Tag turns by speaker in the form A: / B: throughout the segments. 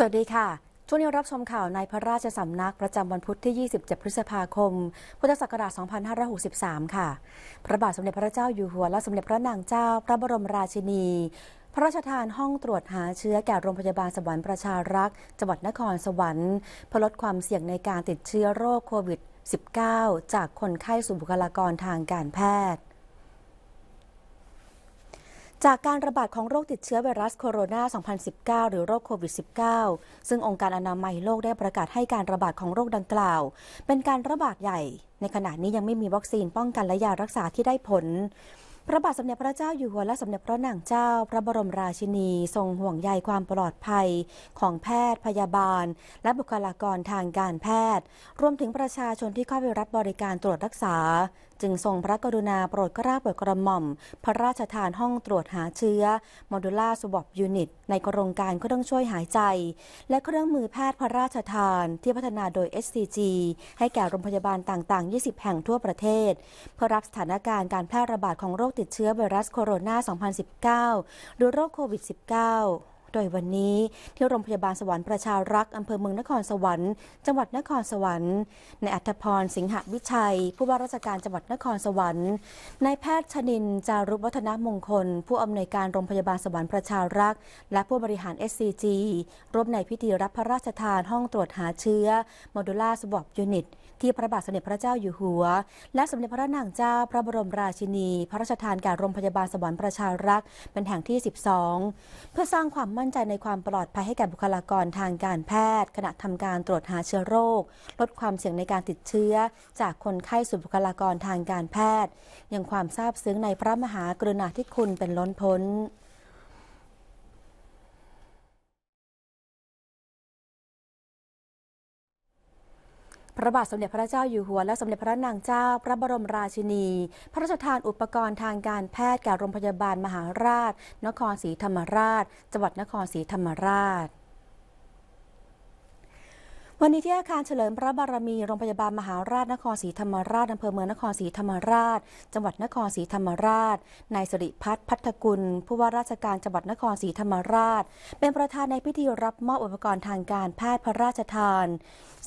A: สวัสดีค่ะ ช่วงนี้รับชมข่าวในพระราชสำนักประจำวันพุธที่ 27 พฤษภาคม พุทธศักราช2563 ค่ะ พระบาทสมเด็จพระเจ้าอยู่หัว และสมเด็จพระนางเจ้า พระบรมราชินี พระราชทานห้องตรวจหาเชื้อแก่โรงพยาบาลสวรรค์ประชารักษ์จังหวัดนครสวรรค์เพื่อลดความเสี่ยงในการติดเชื้อโรคโควิด -19 จากคนไข้สู่บุคลากรทางการแพทย์จากการระบาดของโรคติดเชื้อไวรัสโคโรนา 2019หรือโรคโควิด -19 ซึ่งองค์การอนามัยโลกได้ประกาศให้การระบาดของโรคดังกล่าว เป็นการระบาดใหญ่ ในขณะนี้ยังไม่มีวัคซีนป้องกันและยารักษาที่ได้ผล พระบาทสมเด็จพระเจ้าอยู่หัวและสมเด็จพระนางเจ้า พระบรมราชินี ทรงห่วงใยความปลอดภัย ของแพทย์ พยาบาล และบุคลากรทางการแพทย์ รวมถึงประชาชนที่เข้าไปรับบริการตรวจรักษาจึงทรงพระกรุณาโปรดกระราโปรดกระหม่อม พระราชทานห้องตรวจหาเชื้อโมดูล่าสวบยูนิตในโครงการเครื่องช่วยหายใจ และเครื่องมือแพทย์พระราชทานที่พัฒนาโดย SCG ให้แก่โรงพยาบาลต่าง ๆ 20 แห่งทั่วประเทศ เพื่อรับสถานการณ์การแพร่ระบาดของโรคติดเชื้อไวรัสโคโรนา 2019 หรือโรคโควิด 19โดยวันนี้ที่โรงพยาบาลสวรรค์ประชารักษ์อำเภอเมืองนครสวรรค์จังหวัดนครสวรรค์ในอัธพรสิงหวิชัย ผู้ว่าราชการจังหวัดนครสวรรค์นายแพทย์ชนินจารุวัฒนมงคล ผู้อำนวยการโรงพยาบาลสวรรค์ประชารักษ์และผู้บริหาร SCG ร่วมในพิธีรับพระราชทานห้องตรวจหาเชื้อโมดูล่าสวอบยูนิตที่พระบาทสมเด็จพระเจ้าอยู่หัว และสมเด็จพระนาง เจ้า พระบรมราชินี พระราชทานแก่โรงพยาบาลสวรรค์ประชารักษ์เป็นแห่งที่ 12 เพื่อสร้างความมั่นใจในความปลอดภัยให้แก่บุคลากรทางการแพทย์ ขณะทำการตรวจหาเชื้อโรค ลดความเสี่ยงในการติดเชื้อ จากคนไข้สู่บุคลากรทางการแพทย์ ยังความซาบซึ้งในพระมหากรุณาธิคุณเป็นล้นพ้นพระบาทสมเด็จพระเจ้าอยู่หัวและสมเด็จพระนางเจ้า พระบรมราชินี พระราชทานอุปกรณ์ทางการแพทย์แก่โรงพยาบาลมหาราช นครศรีธรรมราช จังหวัดนครศรีธรรมราชวันนี้ที่อาคารเฉลิมพระบารมีโรงพยาบาลมหาราชนครศรีธรรมราชอำเภอเมืองนครศรีธรรมราชจังหวัดนครศรีธรรมราชนายสิริพัฒน์พัฒกุล ผู้ว่าราชการจังหวัดนครศรีธรรมราช เป็นประธานในพิธีรับมอบอุปกรณ์ทางการแพทย์พระราชทาน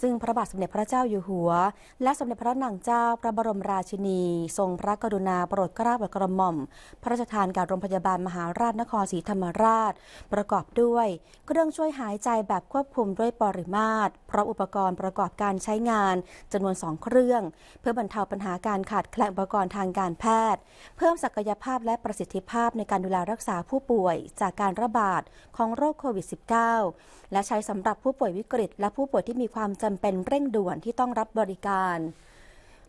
A: ซึ่งพระบาทสมเด็จพระเจ้าอยู่หัว และสมเด็จพระนางเจ้าพระบรมราชินี ทรงพระกรุณาโปรดเกล้าโปรดกระหม่อมพระราชทานการโรงพยาบาลมหาราชนครศรีธรรมราช ประกอบด้วย เครื่องช่วยหายใจแบบควบคุมด้วยปริมาตรพร้อมอุปกรณ์ประกอบการใช้งานจำนวนสองเครื่อง เพื่อบรรเทาปัญหาการขาดแคลนอุปกรณ์ทางการแพทย์เพิ่มศักยภาพและประสิทธิภาพในการดูแลรักษาผู้ป่วยจากการระบาดของโรคโควิด -19 และใช้สำหรับผู้ป่วยวิกฤต และผู้ป่วยที่มีความจำาเป็นเร่งด่วนที่ต้องรับบริการ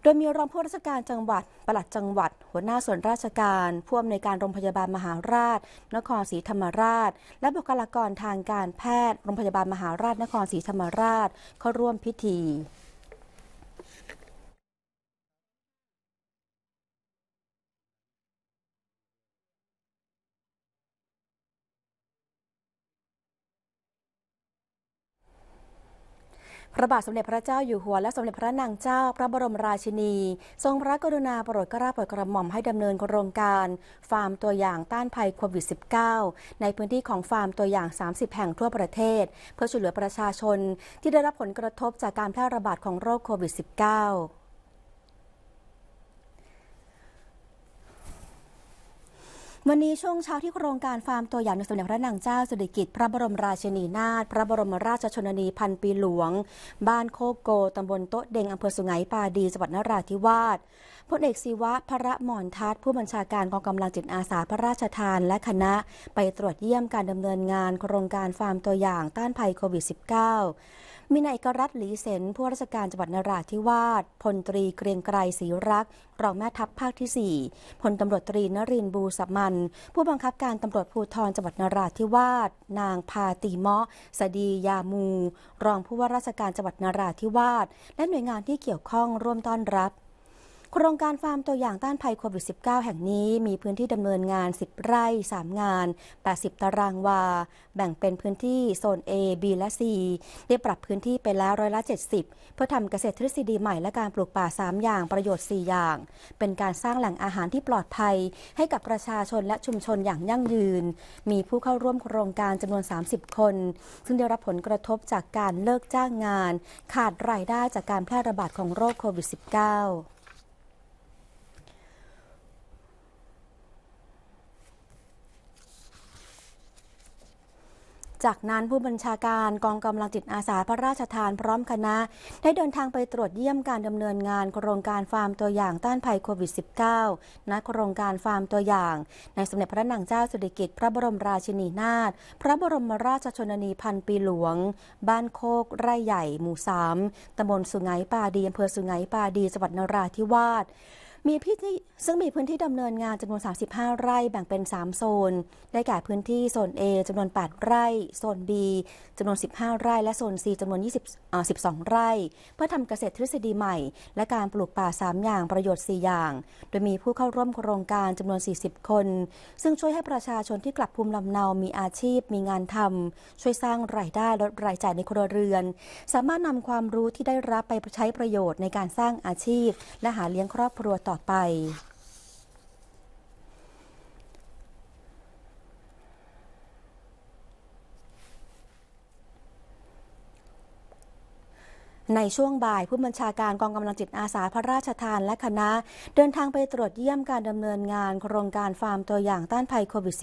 A: โดยมีรองผู้ราชการจังหวัด ปลัดจังหวัด หัวหน้า ส่วนราชการ ผู้อำนวยการโรงพยาบาลมหาราช นครศรีธรรมราช และบุคลากรทางการแพทย์ โรงพยาบาลมหาราช นครศรีธรรมราช เข้าร่วมพิธีพระบาทสมเด็จพระเจ้าอยู่หัวและสมเด็จพระนางเจ้า พระบรมราชินี ทรงพระกรุณาโปรดกระาโปรดกระหม่อมให้ดำเนินโครงการ ฟาร์มตัวอย่างต้านภัยโควิด -19 ในพื้นที่ของฟาร์มตัวอย่าง 30 แห่งทั่วประเทศ เพื่อช่วยเหลือประชาชนที่ได้รับผลกระทบจากการแพร่ระบาดของโรคโควิด -19 วันนี้ช่วงเช้าที่โครงการฟาร์มตัวอย่างในสมเด็จพระนางเจ้าสุริกิติ์พระบรมราชินีนาถพระบรมราชชนนีพันปีหลวงบ้านโคโก ตำบลโต๊ะเดงอำเภอสุไหงปาดีจังหวัดนราธิวาสพลเอกศิวะพระมอนทัศผู้บัญชาการกองกำลังจิตอาสาพระราชทานและคณะไปตรวจเยี่ยมการดำเนินงานโครงการฟาร์มตัวอย่างต้านภัยโควิด -19 มีนายกรัฐหลีเสนผู้ราชการจังหวัดนราธิวาสพลตรีเกรียงไกรศรีรัก รองแม่ทัพภาคที่4พลตำรวจตรีนรินบูสมันผู้บังคับการตำรวจภูธรจังหวัดนราธิวาสนางพาตีเมาะสดียามู รองผู้ว่าราชการจังหวัดนราธิวาสและหน่วยงานที่เกี่ยวข้องร่วมต้อนรับโครงการฟาร์มตัวอย่างต้านภัยโควิด -19 แห่งนี้มีพื้นที่ดำเนินงาน 10 ไร่3งาน 80 ตารางวา แบ่งเป็นพื้นที่โซน A B และ C ได้ปรับพื้นที่ไปแล้วร้อยละ 70 เพื่อทำเกษตรทฤษฎีใหม่และการปลูกป่า 3 อย่างประโยชน์ 4 อย่าง เป็นการสร้างแหล่งอาหารที่ปลอดภัย ให้กับประชาชนและชุมชนอย่างยั่งยืน มีผู้เข้าร่วมโครงการจำนวน 30 คน ซึ่งได้รับผลกระทบจากการเลิกจ้างงานขาดรายได้จากการแพร่ระบาดของโรคโควิด -19 จากนั้นผู้บัญชาการกองกำลังจิตอาสาพระราชทานพร้อมคณะได้เดินทางไปตรวจเยี่ยมการดำเนินงานโครงการฟาร์มตัวอย่างต้านภัยโควิด -19 ณ โครงการฟาร์มตัวอย่างในสมเด็จพระนางเจ้าสุริกิติ์พระบรมราชินีนาถ พระบรมราชชนนีพันปีหลวง บ้านโคกไร่ใหญ่หมู่สามตำบลสุไหงปาดีอำเภอสุไหงปาดีจังหวัดนราธิวาสมีพื้นที่ซึ่งมีพื้นที่ดำเนินงานจำนวน 35 ไร่แบ่งเป็น 3 โซน ได้แก่พื้นที่โซน A จำนวน 8 ไร่ โซน B จำนวน 15 ไร่และโซน C จำนวน 20อ่า12 ไร่ เพื่อทำเกษตรทฤษฎีใหม่ และการปลูกป่า 3 อย่างประโยชน์ 4 อย่าง โดยมีผู้เข้าร่วมโครงการจำนวน 40 คน ซึ่งช่วยให้ประชาชนที่กลับภูมิลำเนา มีอาชีพ มีงานทำช่วยสร้างรายได้ลดรายจ่ายในครัวเรือน สามารถนำความรู้ที่ได้รับไปใช้ประโยชน์ในการสร้างอาชีพ และหาเลี้ยงครอบครัวต่อ่อไป ในช่วงบ่ายผู้บัญชาการกองกำลังจิตอาสาพระราชทานและคณะเดินทางไปตรวจเยี่ยมการดำเนินงานโครงการฟาร์มตัวอย่างต้านภัยโควิด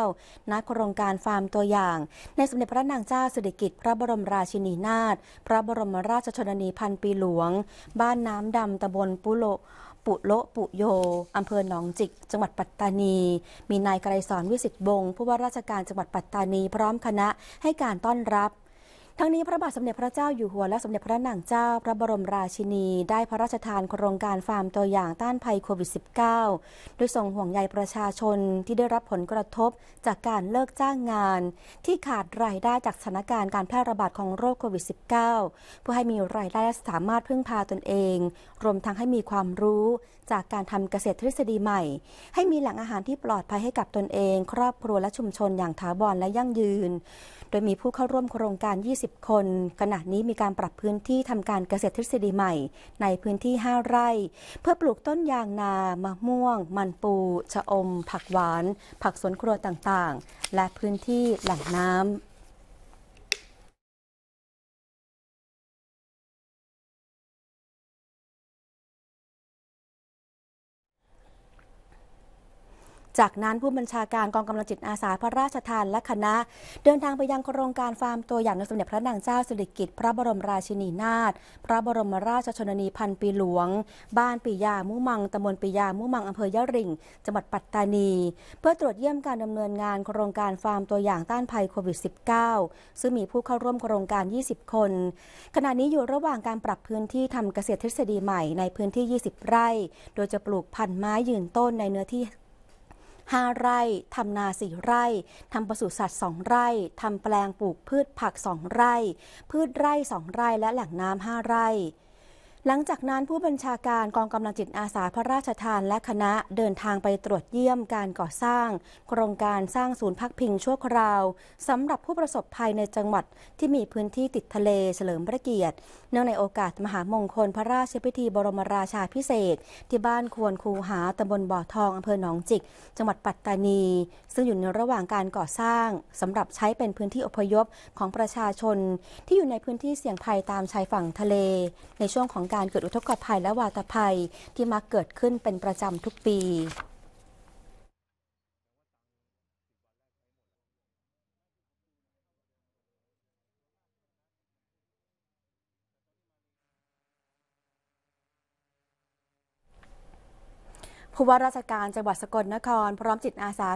A: -19 ณโครงการฟาร์มตัวอย่างในสมเด็จพระนางเจ้าสิริกิติ์พระบรมราชินีนาถพระบรมราชชนนีพันปีหลวงบ้านน้ำดำตำบลปุโลปุโล ปุโย อำเภอหนองจิก จังหวัดปัตตานี มีนายไกรสอนวิสิตบงผู้ว่าราชการจังหวัดปัตตานี พร้อมคณะให้การต้อนรับทั้งนี้พระบาทสมเด็จพระเจ้าอยู่หัวและสมเด็จพระนางเจ้า พระบรมราชินีได้พระราชทานโครงการฟาร์มตัวอย่างต้านภัยโควิด -19 โดยส่งห่วงใยประชาชนที่ได้รับผลกระทบจากการเลิกจ้างงานที่ขาดรายได้จากสถานการณ์การแพร่ระบาดของโรคโควิด -19 เพื่อให้มีรายได้และสามารถพึ่งพาตนเอง รวมทั้งให้มีความรู้จากการทำเกษตรทฤษฎีใหม่ ให้มีแหล่งอาหารที่ปลอดภัยให้กับตนเอง ครอบครัวและชุมชนอย่างถาวรและยั่งยืน โดยมีผู้เข้าร่วมโครงการ 20 20คนขณะนี้มีการปรับพื้นที่ทำการเกษตรทฤษฎีใหม่ ในพื้นที่ 5 ไร่ เพื่อปลูกต้นยางนามะม่วง มันปู ชะอม ผักหวาน ผักสวนครัวต่างๆ และพื้นที่แหล่งน้ำจากนั้นผู้บัญชาการกองกำลังจิตอาสาพระราชทานและคณะ เดินทางไปยังโครงการฟาร์มตัวอย่างในสมเด็จพระนางเจ้าสิริกิติ์พระบรมราชินีนาถพระบรมราชชนนีพันปีหลวง บ้านปิยามุมังตำบลปิยามุมังอำเภอยะริงจังหวัดปัตตานีเพื่อตรวจเยี่ยมการดำเนินงานโครงการฟาร์มตัวอย่างต้านภัยโควิด -19 ซึ่งมีผู้เข้าร่วมโครงการ 20 คน ขณะนี้อยู่ระหว่างการปรับพื้นที่ทำเกษตรทฤษฎีใหม่ในพื้นที่ 20 ไร่ โดยจะปลูกพันธุ์ไม้ยืนต้นในเนื้อที่5ไร่ทำนาสี่ไร่ทำปศุสัตว์สองไร่ทำแปลงปลูกพืชผักสองไร่ พืชไร่สองไร่และแหล่งน้ำห้าไร่หลังจากนั้นผู้บัญชาการกองกำลังจิตอาสาพระราชทานและคณะเดินทางไปตรวจเยี่ยมการก่อสร้างโครงการสร้างศูนย์พักพิงชั่วคราวสำหรับผู้ประสบภัยในจังหวัดที่มีพื้นที่ติดทะเลเฉลิมพระเกียรติ เนื่องในโอกาสมหามงคลพระราชพิธีบรมราชาพิเศษ ที่บ้านควรคูหาตำบลบ่อทองอำเภอหนองจิก จังหวัดปัตตานี ซึ่งอยู่ในระหว่างการก่อสร้างสำหรับใช้เป็นพื้นที่อพยพของประชาชน ที่อยู่ในพื้นที่เสี่ยงภัยตามชายฝั่งทะเล ในช่วงของการการเกิดอุทกภัยและวาตภัยที่มักเกิดขึ้นเป็นประจำทุกปีผู้ว่าราชการจังหวัดสกลนครพร้อมจิตอาสา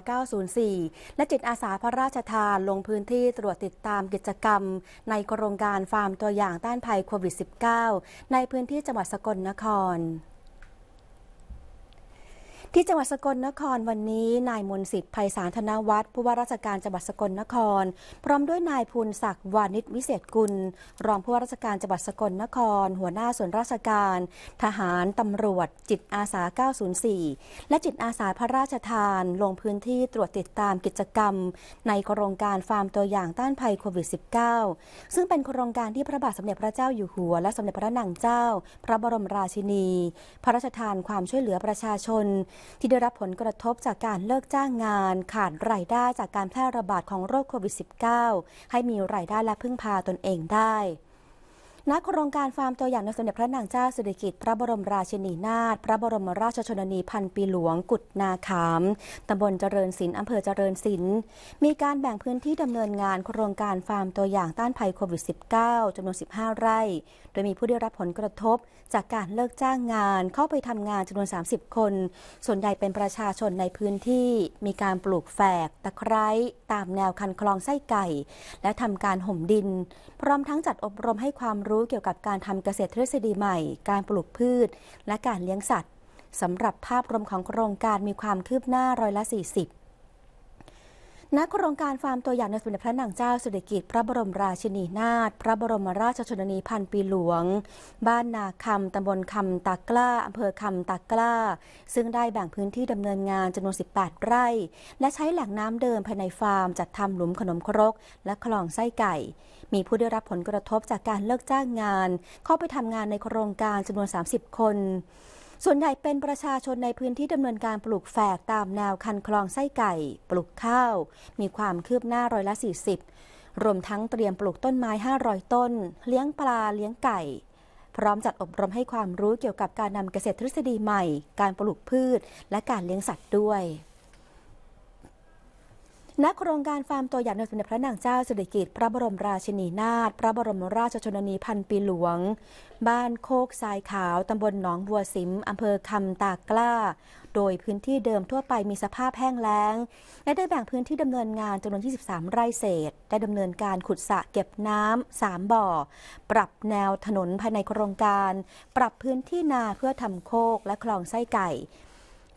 A: 904 และจิตอาสาพระราชทานลงพื้นที่ตรวจติดตามกิจกรรมในโครงการฟาร์มตัวอย่างต้านภัยโควิด -19 ในพื้นที่จังหวัดสกลนครที่จังหวัดสกลนครวันนี้ นายมนสิทธิ์ภัยสารธนวัฒน์ผู้ว่าราชการจังหวัดสกลนคร พร้อมด้วยนายภูลศักดิ์วานิชวิเศษกุล รองผู้ว่าราชการจังหวัดสกลนคร หัวหน้าส่วนราชการ ทหารตำรวจจิตอาสา 904 และจิตอาสาพระราชทาน ลงพื้นที่ตรวจติดตามกิจกรรม ในโครงการฟาร์มตัวอย่างต้านภัยโควิด -19 ซึ่งเป็นโครงการที่ พระบาทสมเด็จพระเจ้าอยู่หัวและสมเด็จพระนางเจ้า พระบรมราชินี พระราชทานความช่วยเหลือประชาชนที่ได้รับผลกระทบจากการเลิกจ้างงานขาดรายได้จากการแพร่ระบาดของโรคโควิด -19 ให้มีรายได้และพึ่งพาตนเองได้นักโครงการฟาร์มตัวอย่างในสมเด็จพระนางเจ้าสิริกิติ์พระบรมราชินีนาถ พระบรมราชชนนีพันปีหลวงกุฎนาขาม ตำบลเจริญศิลป์อำเภอเจริญศิลป์มีการแบ่งพื้นที่ดำเนินงาน โครงการฟาร์มตัวอย่างต้านภัยโควิด -19 จำนวน 15 ไร่ โดยมีผู้ได้รับผลกระทบ จากการเลิกจ้างงานเข้าไปทำงานจำนวน 30 คน ส่วนใหญ่เป็นประชาชนในพื้นที่มีการปลูกแฝกตะไคร้ตามแนวคันคลองไส้ไก่ และทำการห่มดิน พร้อมทั้งจัดอบรมให้ความรู้เกี่ยวกับการทำเกษตรทฤษฎีใหม่ การปลูกพืชและการเลี้ยงสัตว์สำหรับภาพรวมของโครงการมีความคืบหน้าร้อยละ 40 นักโครงการฟาร์มตัวอย่างในสมเด็จพระนางเจ้าสุริกิติ์พระบรมราชินีนาถพระบรมราชชนนีพันปีหลวง บ้านนาคำตำบลคำตากล้าอำเภอคำตากล้า ซึ่งได้แบ่งพื้นที่ดำเนินงานจำนวน18ไร่ และใช้แหล่งน้ำเดิมภายในฟาร์มจัดทำหลุมขนมครกและคลองไส้ไก่มีผู้ได้รับผลกระทบจากการเลิกจ้างงาน เข้าไปทำงานในโครงการจำนวน 30 คน ส่วนใหญ่เป็นประชาชนในพื้นที่ดำเนินการปลูกแฝกตามแนวคันคลองไส้ไก่ ปลูกข้าว มีความคืบหน้าร้อยละ 40 รวมทั้งเตรียมปลูกต้นไม้ 500 ต้น เลี้ยงปลาเลี้ยงไก่ พร้อมจัดอบรมให้ความรู้เกี่ยวกับการนำเกษตรทฤษฎีใหม่ การปลูกพืช และการเลี้ยงสัตว์ด้วยณโครงการฟาร์มตัวอย่างในสมเด็จพระนางเจ้าสิริกิติ์พระบรมราชินีนาถพระบรมราชชนนีพันปีหลวง บ้านโคกทรายขาวตำบลหนองบัวสิมอำเภอคำตากล้า โดยพื้นที่เดิมทั่วไปมีสภาพแห้งแล้ง และได้แบ่งพื้นที่ดำเนินงานจำนวน 23 ไร่เศษ ได้ดำเนินการขุดสระเก็บน้ำ3บ่อ ปรับแนวถนนภายในโครงการ ปรับพื้นที่นาเพื่อทำโคกและคลองไส้ไก่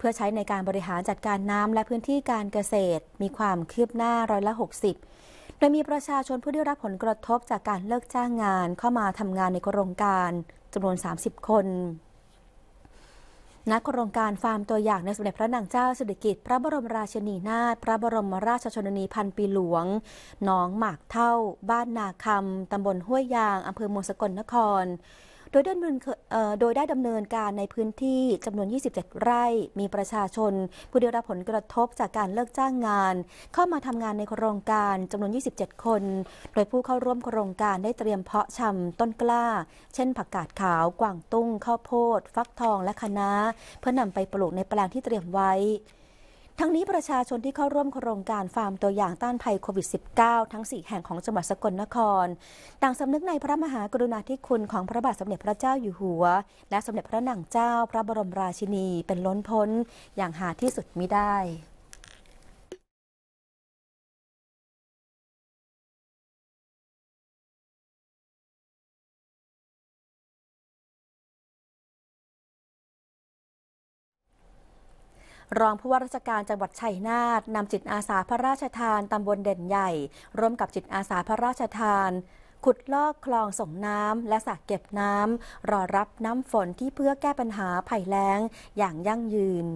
A: พื่อใช้ในการบริหารจัดการน้ำและพื้นที่การเกษตร มีความคืบหน้าร้อยละ 60 โดยมีประชาชนผู้ได้รับผลกระทบจากการเลิกจ้างงานเข้ามาทำงานในโครงการจำนวน 30 คน ณ โครงการฟาร์มตัวอย่างในสมเด็จพระนางเจ้าสิริกิจ พระบรมราชินีนาถพระบรมราชชนนีพันปีหลวง หนอง หมาก เท่า บ้านนาคำตำบลห้วยยางอำเภอมืงสกลนครโดยดำเนินโดยได้ดำเนินการในพื้นที่จำนวน 27 ไร่ มีประชาชน ผู้ได้รับผลกระทบจากการเลิกจ้างงาน เข้ามาทำงานในโครงการจำนวน 27 คน โดยผู้เข้าร่วมโครงการได้เตรียมเพาะชำต้นกล้า เช่นผักกาดขาว กวางตุ้ง ข้าวโพด ฟักทอง และคะน้าเพื่อนำไปปลูกในแปลงที่เตรียมไว้ทั้งนี้ประชาชนที่เข้าร่วมโครงการฟาร์มตัวอย่างต้านภัยโควิด -19 ทั้ง 4 แห่งของจังหวัดสกลนคร ต่างสำนึกในพระมหากรุณาธิคุณของพระบาทสมเด็จพระเจ้าอยู่หัว และสมเด็จพระนางเจ้าพระบรมราชินีเป็นล้นพ้นอย่างหาที่สุดมิได้รองผู้ว่าราชการจังหวัดชัยนาทนำจิตอาสาพระราชทานตำบลเด่นใหญ่ ร่วมกับจิตอาสาพระราชทาน ขุดลอกคลองส่งน้ำและสระเก็บน้ำรอรับน้ำฝนที่เพื่อแก้ปัญหาภัยแล้งอย่างยั่งยืน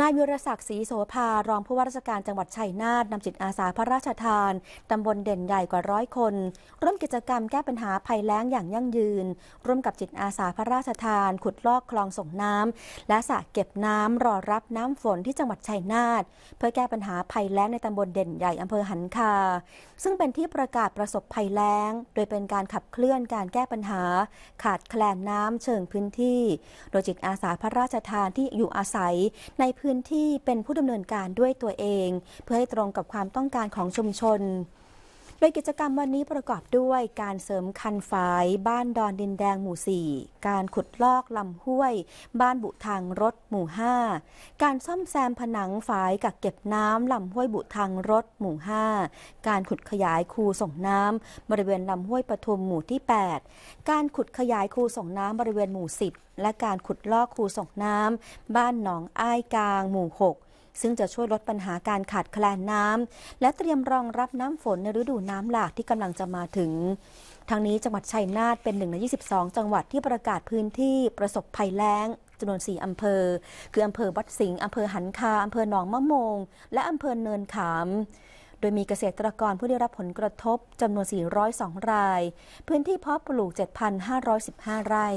A: นายวิรศักดิ์ศรีโสภารองผู้ว่าราชการจังหวัดชัยนาทนำจิตอาสาพระราชทานตำบลเด่นใหญ่กว่าร้อยคน ร่วมกิจกรรมแก้ปัญหาภัยแล้งอย่างยั่งยืน ร่วมกับจิตอาสาพระราชทาน ขุดลอกคลองส่งน้ำและสระเก็บน้ำรอรับน้ำฝนที่จังหวัดชัยนาทเพื่อแก้ปัญหาภัยแล้งในตำบลเด่นใหญ่อำเภอหันคาซึ่งเป็นที่ประกาศประสบภัยแล้ง โดยเป็นการขับเคลื่อนการแก้ปัญหา ขาดแคลนน้ำเชิงพื้นที่ โดยจิตอาสาพระราชทานที่อยู่อาศัยในพนพื้นที่เป็นผู้ดำเนินการด้วยตัวเอง เพื่อให้ตรงกับความต้องการของชุมชนดยกิจกรรมวันนี้ประกอบด้วย การเสริมคันฝายบ้านดอนดินแดงหมู่ 4 การขุดลอกลำห้วย บ้านบุทางรถหมู่ 5 การซ่อมแซมผนังฝายกักเก็บน้ำลำห้วยบุทางรถหมู่ 5 การขุดขยายคูส่งน้ำบริเวณลำห้วยปทุมหมู่ที่ 8 การขุดขยายคูส่งน้ำบริเวณหมู่ 10 และการขุดลอกคูส่งน้ำบ้านหนองอ้ายกลางหมู่ 6ซึ่งจะช่วยลดปัญหาการขาดแคลนน้ำและเตรียมรองรับน้ำฝนในฤดูน้ำหลากที่กำลังจะมาถึง ทางนี้จังหวัดชัยนาทเป็นหนึ่งใน 22 จังหวัดที่ประกาศพื้นที่ประสบภัยแล้งจำนวน4อำเภอ คืออำเภอวัดสิงห์อำเภอหันคาอำเภอหนองมะโมง และอำเภอเนินขาม โดยมีเกษตรกรผู้ได้รับผลกระทบจำนวน402ราย พื้นที่เพาะปลูก7,515 ไร่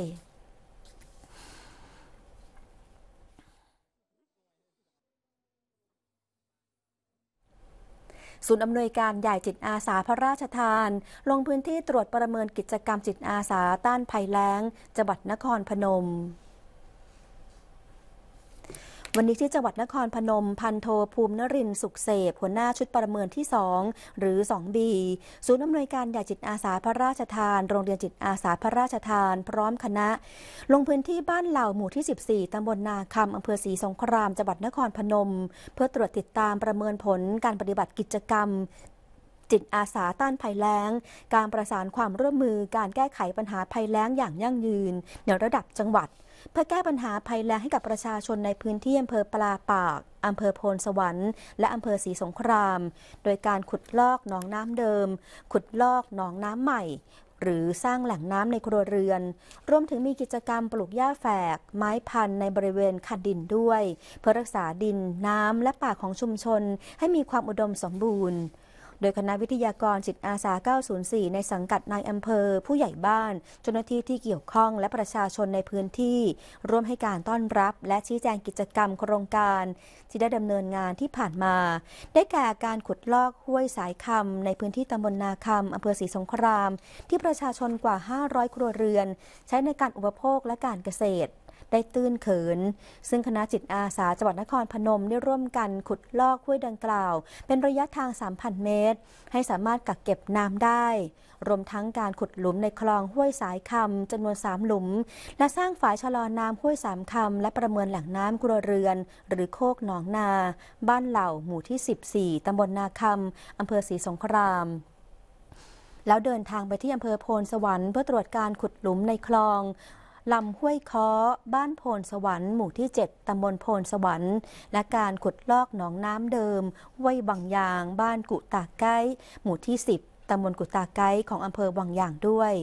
A: ศูนย์อำนวยการใหญ่จิตอาสาพระราชทาน ลงพื้นที่ตรวจประเมินกิจกรรมจิตอาสาต้านภัยแล้งจังหวัดนครพนมวันนี้ที่จังหวัดนครพนมพันโทภูมินรินสุขเสพหัวหน้าชุดประเมินที่ 2 หรือ 2B ศูนย์อำนวยการใหญ่จิตอาสาพระราชทาน โรงเรียนจิตอาสาพระราชทานพร้อมคณะ ลงพื้นที่บ้านเหล่าหมู่ที่ 14 ตำบลนาคำอำเภอศรีสงครามจังหวัดนครพนม เพื่อตรวจติดตามประเมินผลการปฏิบัติกิจกรรม จิตอาสาต้านภัยแล้ง การประสานความร่วมมือการแก้ไขปัญหาภัยแล้งอย่างยั่งยืนในระดับจังหวัดเพื่อแก้ปัญหาภัยแล้งให้กับประชาชนในพื้นที่อำเภอปลาปาก อำเภอโพนสวรรค์ และอำเภอศรีสงคราม โดยการขุดลอกหนองน้ำเดิม ขุดลอกหนองน้ำใหม่ หรือสร้างแหล่งน้ำในครัวเรือน รวมถึงมีกิจกรรมปลูกหญ้าแฝก ไม้พันธุ์ในบริเวณคันดินด้วย เพื่อรักษาดิน น้ำและป่าของชุมชน ให้มีความอุดมสมบูรณ์โดยคณะวิทยากรจิตอาสา 904 ในสังกัดนายอำเภอผู้ใหญ่บ้านเจ้าหน้าที่ที่เกี่ยวข้องและประชาชนในพื้นที่ ร่วมให้การต้อนรับและชี้แจงกิจกรรมโครงการ ที่ได้ดำเนินงานที่ผ่านมา ได้แก่การขุดลอกห้วยสายคำในพื้นที่ตำบลนาคำอำเภอศรีสงคราม ที่ประชาชนกว่า 500 ครัวเรือน ใช้ในการอุปโภคและการเกษตรได้ตื้นเขิน ซึ่งคณะจิตอาสาจังหวัดนครพนมได้ร่วมกันขุดลอกห้วยดังกล่าว เป็นระยะทาง 3,000 เมตร ให้สามารถกักเก็บน้ำได้ รวมทั้งการขุดหลุมในคลองห้วยสายคำจำนวน 3 หลุม และสร้างฝายชะลอน้ำห้วยสามคำ และประเมินแหล่งน้ำกรัวเรือน หรือโคกหนองนา บ้านเหล่าหมู่ที่ 14ตำบลนาคำอำเภอศรีสงคราม แล้วเดินทางไปที่อำเภอโพนสวรรค์เพื่อตรวจการขุดหลุมในคลองลำห้วยค้อบ้านโพนสวรรค์หมู่ที่ 7 ตำบลโพนสวรรค์ และการขุดลอกหนองน้ำเดิมไวยบางยาง บ้านกุตากไก้หมู่ที่ 10ตำบลกุตาไกของอำเภอวังยางด้วย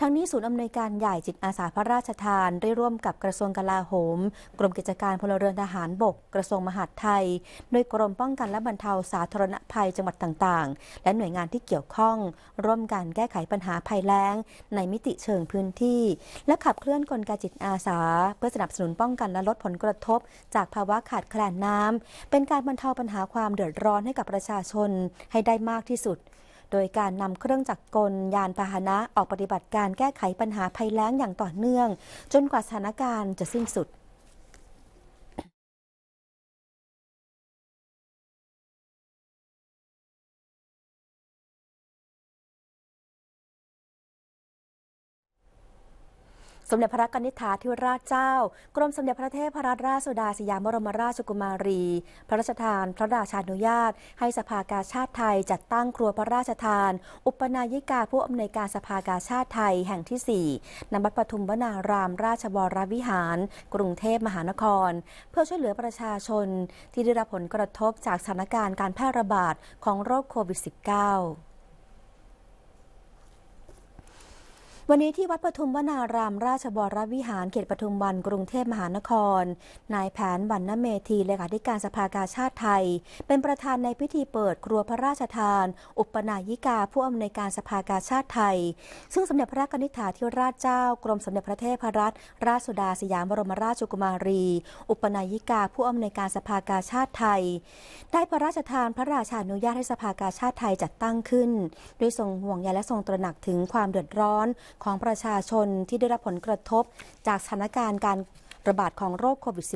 A: ทั้งนี้ศูนย์อำนวยการใหญ่จิตอาสาพระราชทานได้ร่วมกับกระทรวงกลาโหม กรมกิจการพลเรือนทหารบก กระทรวงมหาดไทย โดยกรมป้องกันและบรรเทาสาธารณภัยจังหวัดต่างๆ และหน่วยงานที่เกี่ยวข้อง ร่วมกันแก้ไขปัญหาภัยแล้ง ในมิติเชิงพื้นที่ และขับเคลื่อนกลไกจิตอาสา เพื่อสนับสนุนป้องกันและลดผลกระทบ จากภาวะขาดแคลนน้ำเป็นการบรรเทาปัญหาความเดือดร้อนให้กับประชาชนให้ได้มากที่สุดโดยการนำเครื่องจักรกลยานพาหนะออกปฏิบัติการแก้ไขปัญหาภัยแล้งอย่างต่อเนื่อง จนกว่าสถานการณ์จะสิ้นสุดสมเด็จพระกนิษฐาธิราชเจ้า กรมสมเด็จพระเทพรัตนราชสุดาสยามบรมราชกุมารี พระราชทานพระราชานุญาต ให้สภากาชาติไทยจัดตั้งครัวพระราชทาน อุปนายิกาผู้อำนวยการสภากาชาติไทยแห่งที่4นบัตรปทุมวนารามราชบวรวิหาร กรุงเทพมหานคร เพื่อช่วยเหลือประชาชนที่ได้รับผลกระทบจากสถานการณ์การแพร่ระบาดของโรคโควิด -19 วันนี้ที่วัดปทุมวนาราม ราชบวรวิหารเขตปทุมวันกรุงเทพมหานคร นายแผนบรรณเมธีเลขาธิการสภากาชาติไทย เป็นประธานในพิธีเปิดครัวพระราชทาน อุปนายิกาผู้อำนวยการสภากาชาติไทย ซึ่งสมเด็จพระนิธิาธิราชเจ้ากรมสมเด็จพระเทพรัตนราชสุดาสยามบรมราชกุมารี อุปนายิกาผู้อำนวยการสภากาชาติไทย ได้พระราชทานพระราชานุญาตให้สภากาชาติไทยจัดตั้งขึ้น โดยทรงห่วงใยและทรงตระหนักถึงความเดือดร้อนของประชาชนที่ได้รับผลกระทบ จากสถานการณ์การระบาดของโรคโควิด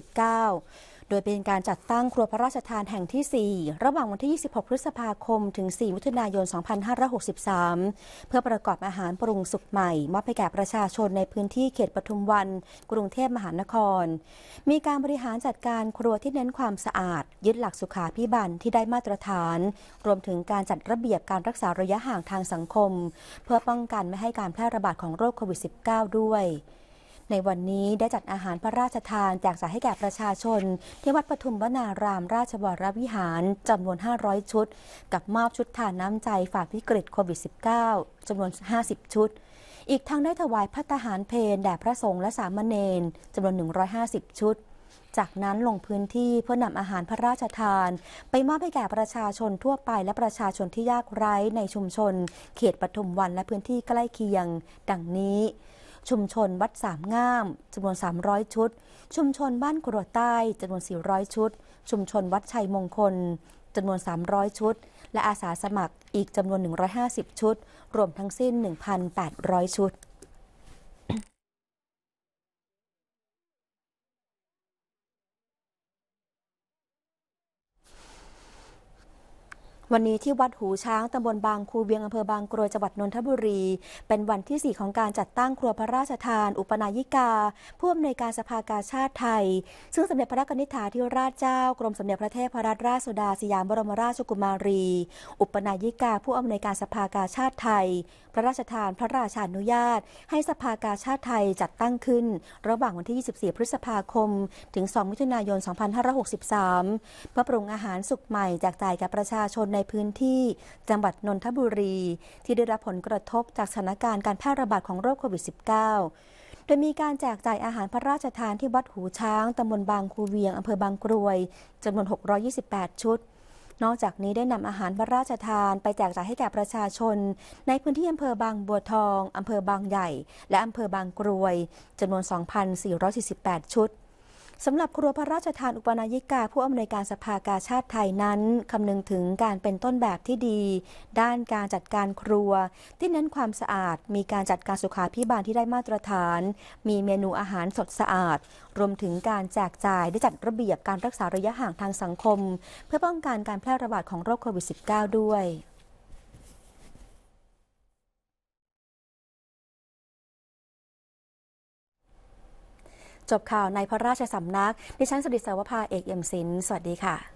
A: -19 โดยเป็นการจัดตั้งครัวพระราชทานแห่งที่ 4 ระหว่างวันที่ 26 พฤษภาคม ถึง 4 มิถุนายน 2563 เพื่อประกอบอาหารปรุงสุกใหม่มอบให้แก่ประชาชนในพื้นที่เขตปทุมวัน กรุงเทพมหานคร มีการบริหารจัดการครัวที่เน้นความสะอาด ยึดหลักสุขาพิบัลที่ได้มาตรฐาน รวมถึงการจัดระเบียบการรักษาระยะห่างทางสังคมเพื่อป้องกันไม่ให้การแพร่ระบาดของโรคโควิด -19 ด้วยในวันนี้ได้จัดอาหารพระราชทานแจกจ่ายให้แก่ประชาชน ที่วัดปทุมวนารามราชวรวิหารจำนวน 500 ชุด กับมอบชุดทานน้ำใจฝ่าวิกฤตโควิด -19 จำนวน 50 ชุด อีกทั้งได้ถวายพัตหารเพนแด่พระสงฆ์และสามเณรจำนวน 150 ชุด จากนั้นลงพื้นที่เพื่อนำอาหารพระราชทาน ไปมอบให้แก่ประชาชนทั่วไปและประชาชนที่ยากไร้ในชุมชน เขตปทุมวันและพื้นที่ใกล้เคียง ดังนี้ชุมชนวัดสามงามจำนวน 300 ชุด ชุมชนบ้านกรัวใต้จำนวน 400 ชุด ชุมชนวัดชัยมงคลจำนวน 300 ชุด และอาสาสมัครอีกจำนวน 150 ชุด รวมทั้งสิ้น 1,800 ชุดวันนี้ที่วัดหูช้าง ตำบลบางคูเวียง อำเภอบางกรวย จังหวัดนนทบุรี เป็นวันที่4ของการจัดตั้งครัวพระราชทานอุปนายิกา ผู้อำนวยการสภากาชาติไทย ซึ่งสมเด็จพระกนิษฐาธิราชเจ้ากรมสมเด็จพระเทพรัตนราชสุดาสยามบรมราชกุมารี อุปนายิกาผู้อำนวยการสภากาชาติไทยพระราชทานพระราชานุญาตให้สภากาชาติไทยจัดตั้งขึ้น ระหว่างวันที่ 24 พฤษภาคมถึง 2 มิถุนายน 2563เพื่อปรุงอาหารสุกใหม่แจกจ่ายแก่ประชาชนในพื้นที่จังหวัดนนทบุรีที่ได้รับผลกระทบจากสถานการณ์การแพร่ระบาดของโรคโควิด -19 โดยมีการแจกจ่ายอาหารพระราชทานที่วัดหูช้าง ตำบลบางคูเวียง อำเภอบางกรวยจำนวน 628 ชุดนอกจากนี้ได้นำอาหารพระราชทานไปแจกจ่ายให้แก่ประชาชนในพื้นที่อำเภอบางบัวทอง อำเภอบางใหญ่ และอำเภอบางกรวยจำนวน 2,448 ชุดสำหรับครัวพระราชทานอุปนายิกาผู้อำนวยการสภากาชาติไทยนั้นคำนึงถึงการเป็นต้นแบบที่ดี ด้านการจัดการครัว ที่เน้นความสะอาด มีการจัดการสุขาพิบาลที่ได้มาตรฐาน มีเมนูอาหารสดสะอาด รวมถึงการแจกจ่ายได้จัดระเบียบการรักษาระยะห่างทางสังคม เพื่อป้องกันการแพร่ระบาดของโรคโควิด -19 ด้วยจบข่าวในพระราชสำนักดิฉันสุดิศาวภาเอกเอี่ยมศิลป์สวัสดีค่ะ